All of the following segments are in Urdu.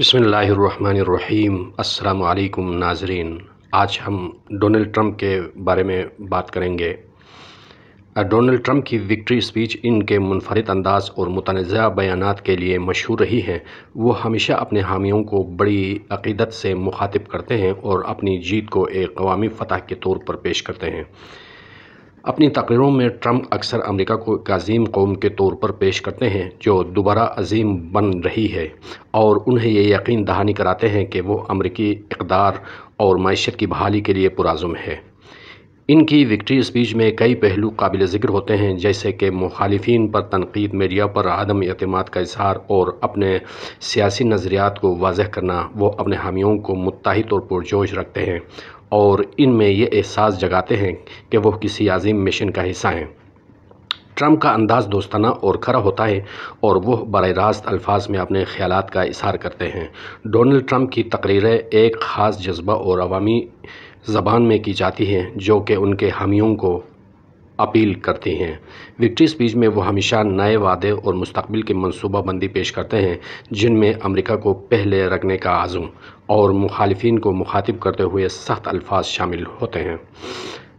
بسم اللہ الرحمن الرحیم السلام علیکم ناظرین آج ہم ڈونلڈ ٹرمپ کے بارے میں بات کریں گے ڈونلڈ ٹرمپ کی وکٹری سپیچ ان کے منفرد انداز اور متنازع بیانات کے لیے مشہور رہی ہیں وہ ہمیشہ اپنے حامیوں کو بڑی عقیدت سے مخاطب کرتے ہیں اور اپنی جیت کو ایک قوامی فتح کے طور پر پیش کرتے ہیں اپنی تقریروں میں ٹرمپ اکثر امریکہ کو ایک عظیم قوم کے طور پر پیش کرتے ہیں جو دوبارہ عظیم بن رہی ہے اور انہیں یہ یقین دہانی کراتے ہیں کہ وہ امریکی اقدار اور معیشت کی بحالی کے لیے پرعزم ہے ان کی وکٹری اسپیچ میں کئی پہلو قابل ذکر ہوتے ہیں جیسے کہ مخالفین پر تنقید میڈیا پر عدم اعتماد کا اظہار اور اپنے سیاسی نظریات کو واضح کرنا وہ اپنے حامیوں کو متحد اور پرجوش رکھتے ہیں اور ان میں یہ احساس جگاتے ہیں کہ وہ کسی عظیم مشن کا حصہ ہیں ٹرمپ کا انداز دوستانہ اور کھرا ہوتا ہے اور وہ براہ راست الفاظ میں اپنے خیالات کا اظہار کرتے ہیں ڈونلڈ ٹرمپ کی تقریریں ایک خاص جذبہ اور عوامی زبان میں کی جاتی ہیں جو کہ ان کے حامیوں کو اپیل کرتی ہیں وکٹری سپیچ میں وہ ہمیشہ نئے وعدے اور مستقبل کی منصوبہ بندی پیش کرتے ہیں جن میں امریکہ کو پہلے رکھنے کا عزم اور مخالفین کو مخاطب کرتے ہوئے سخت الفاظ شامل ہوتے ہیں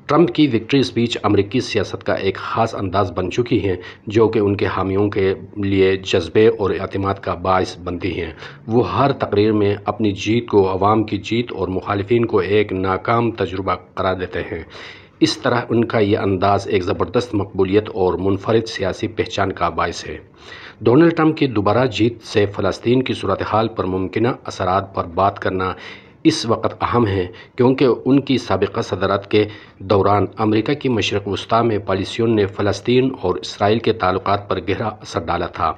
ٹرمپ کی وکٹری سپیچ امریکی سیاست کا ایک خاص انداز بن چکی ہے جو کہ ان کے حامیوں کے لیے جذبے اور اعتماد کا باعث بنتی ہیں وہ ہر تقریر میں اپنی جیت کو عوام کی جیت اور مخالفین کو ایک ناکام تجربہ قرار دیتے ہیں اس طرح ان کا یہ انداز ایک زبردست مقبولیت اور منفرد سیاسی پہچان کا باعث ہے ڈونلڈ ٹرمپ کی دوبارہ جیت سے فلسطین کی صورتحال پر ممکنہ اثرات پر بات کرنا اس وقت اہم ہے کیونکہ ان کی سابقہ صدرات کے دوران امریکہ کی مشرق وسطیٰ میں پالیسیوں نے فلسطین اور اسرائیل کے تعلقات پر گہرا اثر ڈالا تھا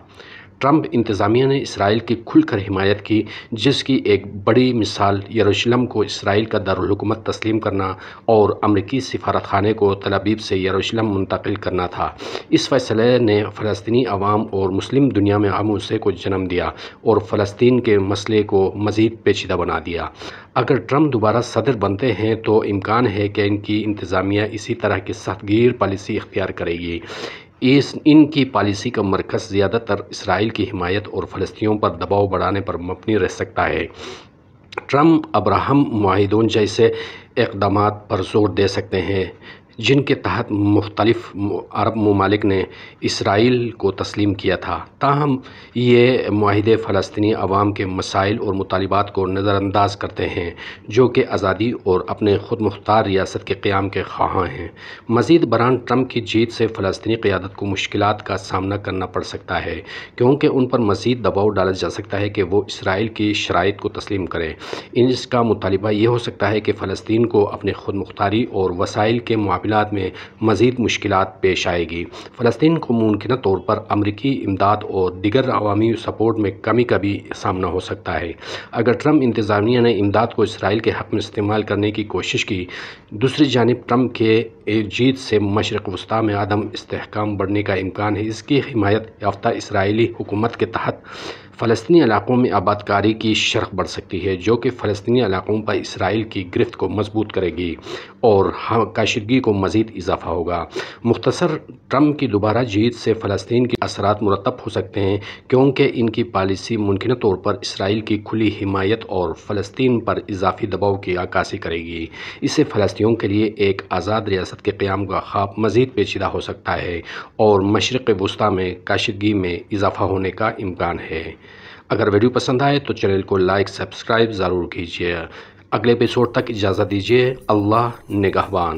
ٹرمپ انتظامیہ نے اسرائیل کی کھل کر حمایت کی جس کی ایک بڑی مثال یروشلم کو اسرائیل کا دارالحکومت تسلیم کرنا اور امریکی سفارت خانے کو تلابیب سے یروشلم منتقل کرنا تھا اس فیصلے نے فلسطینی عوام اور مسلم دنیا میں عام سے کو جنم دیا اور فلسطین کے مسئلے کو مزید پیچیدہ بنا دیا اگر ٹرمپ دوبارہ صدر بنتے ہیں تو امکان ہے کہ ان کی انتظامیہ اسی طرح کی گیر پالیسی اختیار کرے گی اس ان کی پالیسی کا مرکز زیادہ تر اسرائیل کی حمایت اور فلسطینیوں پر دباؤ بڑھانے پر مبنی رہ سکتا ہے ٹرمپ ابراہم معاہدوں جیسے اقدامات پر زور دے سکتے ہیں جن کے تحت مختلف عرب ممالک نے اسرائیل کو تسلیم کیا تھا تاہم یہ معاہدے فلسطینی عوام کے مسائل اور مطالبات کو نظر انداز کرتے ہیں جو کہ آزادی اور اپنے خود مختار ریاست کے قیام کے خواہاں ہیں مزید بران ٹرمپ کی جیت سے فلسطینی قیادت کو مشکلات کا سامنا کرنا پڑ سکتا ہے کیونکہ ان پر مزید دباؤ ڈالا جا سکتا ہے کہ وہ اسرائیل کی شرائط کو تسلیم کریں اس کا مطالبہ یہ ہو سکتا ہے کہ فلسطین کو اپنے خود مختاری اور وسائل کے معاملے میں مزید مشکلات پیش آئے گی فلسطین کو ممکنہ طور پر امریکی امداد اور دیگر عوامی سپورٹ میں کمی کا بھی سامنا ہو سکتا ہے اگر ٹرمپ انتظامیہ نے امداد کو اسرائیل کے حق میں استعمال کرنے کی کوشش کی دوسری جانب ٹرمپ کے ایک جیت سے مشرق وسطیٰ میں عدم استحکام بڑھنے کا امکان ہے اس کی حمایت یافتہ اسرائیلی حکومت کے تحت فلسطینی علاقوں میں آباد کاری کی شرح بڑھ سکتی ہے جو کہ فلسطینی علاقوں پر اسرائیل کی گرفت کو مضبوط کرے گی اور ہاں، کاشرگی کو مزید اضافہ ہوگا مختصر ٹرمپ کی دوبارہ جیت سے فلسطین کے اثرات مرتب ہو سکتے ہیں کیونکہ ان کی پالیسی ممکنہ طور پر اسرائیل کی کھلی حمایت اور فلسطین پر اضافی دباؤ کی عکاسی کرے گی اسے فلسطینوں کے لیے ایک آزاد ریاست کے قیام کا خواب مزید پیچیدہ ہو سکتا ہے اور مشرق وسطی میں کاشگی میں اضافہ ہونے کا امکان ہے اگر ویڈیو پسند آئے تو چینل کو لائک سبسکرائب ضرور کیجیے اگلے اپیسوڈ تک اجازت دیجیے اللہ نگہوان